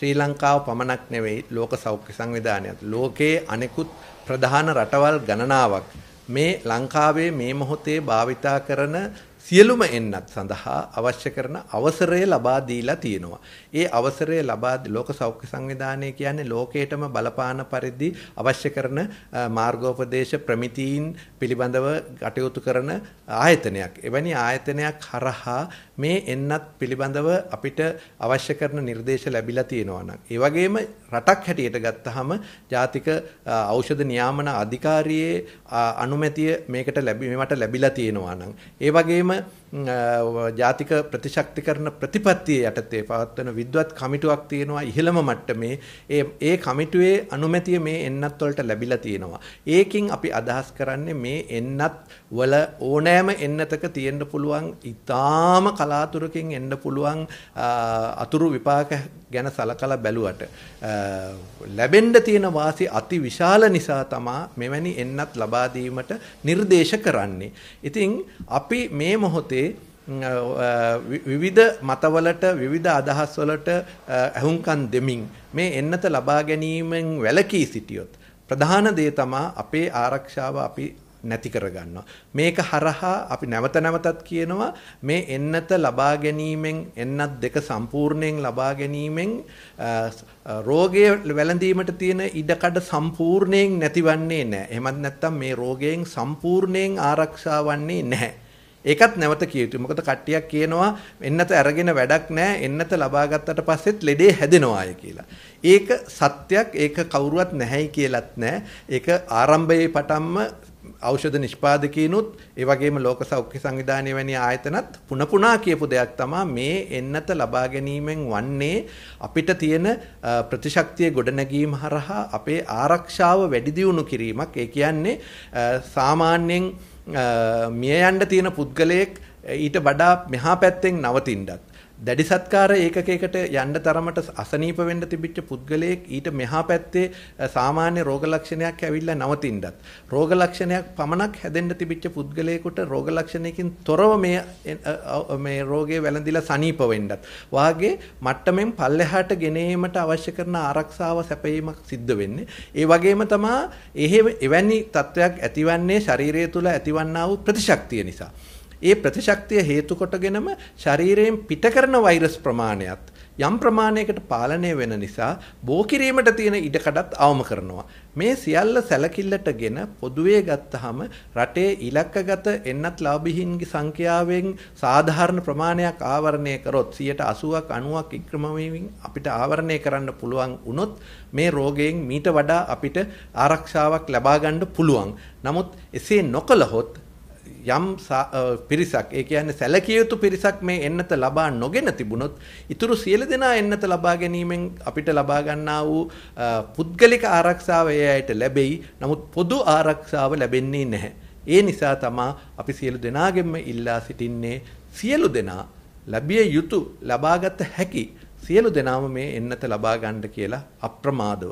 ශ්‍රී ලංකාව පමණක් නෙවෙයි ලෝක සෞඛ්‍ය සංවිධානයත් ලෝකයේ අනෙකුත් ප්‍රධාන රටවල් ගණනාවක් මේ ලංකාවේ මේ මොහොතේ භාවිතා කරන සියලුම එන්නත් සඳහා අවශ්‍ය කරන අවසරය ලබා දීලා තියෙනවා. ඒ අවසරය ලබා ලෝක සෞඛ්‍ය සංවිධානය කියන්නේ ලෝකයටම බලපාන පරිදි අවශ්‍ය කරන මාර්ගෝපදේශ ප්‍රමිතීන් පිළිබඳව කටයුතු කරන ආයතනයක්. එවැනි ආයතනයක් හරහා මේ එන්නත් පිළිබඳව අපිට අවශ්‍ය කරන නිර්දේශ ලැබිලා තියෙනවා නම්. ඒ වගේම රටක් හැටියට ගත්තාම ජාතික ඖෂධ නියාමන අධිකාරියේ අනුමැතිය මේකට ලැබි මේවට ලැබිලා තියෙනවා නම්. ඒ වගේම ජාතික ප්‍රතිශක්තිකරණ ප්‍රතිපත්තිය යටතේ පවත්වන විද්වත් කමිටුවක් තියෙනවා ඉහළම මට්ටමේ ඒ ඒ කමිටුවේ අනුමැතිය මේ එන්නත් වලට ලැබිලා තියෙනවා. ඒකින් අපි අදහස් කරන්නේ මේ එන්නත් වල ඕනෑම එන්නතක තියෙන්න පුළුවන් ඊටාම කලාතුරකින් එන්න පුළුවන් අතුරු විපාක ගැන සලකලා බැලුවට ලැබෙන්න තියෙන වාසි අතිවිශාල නිසා තමයි මෙවැනි එන්නත් ලබා දීමට නිර්දේශ කරන්නේ. ඉතින් අපි මේ මොහොතේ විවිධ මතවලට විවිධ අදහස්වලට ඇහුම්කන් දෙමින් මේ එන්නත ලබා ගැනීමෙන් වැළකී සිටියොත් ප්‍රධාන දේ තමා අපේ ආරක්ෂාව අපි නැති කරගන්නවා. මේක හරහා අපි නැවත නැවතත් කියනවා මේ එන්නත ලබා ගැනීමෙන් එන්නත් දෙක සම්පූර්ණයෙන් ලබා ගැනීමෙන් රෝගය වැළඳීමට තියෙන ඉඩකඩ සම්පූර්ණයෙන් නැතිවන්නේ නැහැ. එහෙමත් නැත්නම් මේ රෝගයෙන් සම්පූර්ණයෙන් ආරක්ෂා වන්නේ නැහැ. ඒකත් නැවත කිය යුතුයි. මොකද කට්ටියක් කියනවා එන්නත අරගෙන වැඩක් නැහැ. එන්නත ලබා ගත්තට පස්සෙත් ලෙඩේ හැදෙනවා කියලා. ඒක සත්‍යයක්. ඒක කවුරුවත් නැහැයි කියලාත් නැහැ. ඒක ආරම්භයේ පටන්ම ඖෂධ නිෂ්පාදකීනුත් ඒ වගේම ලෝක සෞඛ්‍ය සංවිධානය වැනි ආයතනත් පුන පුනා කියපු දෙයක් තමයි මේ එන්නත ලබා ගැනීමෙන් වන්නේ අපිට තියෙන ප්‍රතිශක්තිය ගොඩනැගීම හරහා අපේ ආරක්ෂාව වැඩි දියුණු කිරීමක් ඒ කියන්නේ සාමාන්‍යයෙන් මිය යන්න තියෙන පුද්ගලයෙක් ඊට වඩා මෙහා පැත්තෙන් නවතින්නත් දැඩි සත්කාර ඒකකයකට යන්න තරමට අසනීප වෙන්න තිබිච්ච පුද්ගලයෙක් ඊට මෙහා පැත්තේ සාමාන්‍ය රෝග ලක්ෂණයක් ඇවිල්ලා නවතින්නත් රෝග ලක්ෂණයක් පමණක් හැදෙන්න තිබිච්ච පුද්ගලයෙකුට රෝග ලක්ෂණයකින් තොරව මේ මේ රෝගේ වැළඳිලා සනීප වෙන්නත් වාගේ මට්ටමින් පල්ලෙහාට ගෙනීමට අවශ්‍ය කරන ආරක්ෂාව සැපයීමක් සිද්ධ වෙන්නේ ඒ වගේම තමයි එහෙ එවැනි තත්වයක් ඇතිවන්නේ ශරීරය තුළ ඇතිවන්නා වූ ප්‍රතිශක්තිය නිසා ඒ ප්‍රතිශක්තිය හේතු කොටගෙනම ශරීරයෙන් පිට කරන වෛරස් ප්‍රමාණයත් යම් ප්‍රමාණයකට පාලනය වෙන නිසා බෝ කිරීමට තියෙන ඉඩකඩත් අවම කරනවා. මේ සියල්ල සැලකිල්ලටගෙන පොදුවේ ගත්තහම රටේ ඉලක්කගත එන්නත් ලාභිහින්ගේ සංඛ්‍යාවෙන් සාධාරණ ප්‍රමාණයක් ආවරණය කරොත් 80ක් 90ක් ඉක්‍රමවීමෙන් අපිට ආවරණය කරන්න පුළුවන් වුණොත් මේ රෝගයෙන් මීට වඩා අපිට ආරක්ෂාවක් ලබා පුළුවන්. නමුත් එසේ නොකළහොත් යම් පිරිසක් ඒ කියන්නේ සැලකිය යුතු පිරිසක් මේ එන්නත ලබා නොගෙන තිබුණොත් ඉතුරු සියලු දෙනා එන්නත ලබා ගැනීමෙන් අපිට ලබා ගන්නා වූ පුද්ගලික ආරක්ෂාව ඒ අයට ලැබෙයි. නමුත් පොදු ආරක්ෂාව ලැබෙන්නේ නැහැ. ඒ නිසා තමා අපි සියලු දෙනාගෙන්ම ඉල්ලා සිටින්නේ සියලු දෙනා ලැබිය යුතු ලබාගත හැකි සියලු දෙනාම මේ එන්නත ලබා ගන්න කියලා අප්‍රමාදව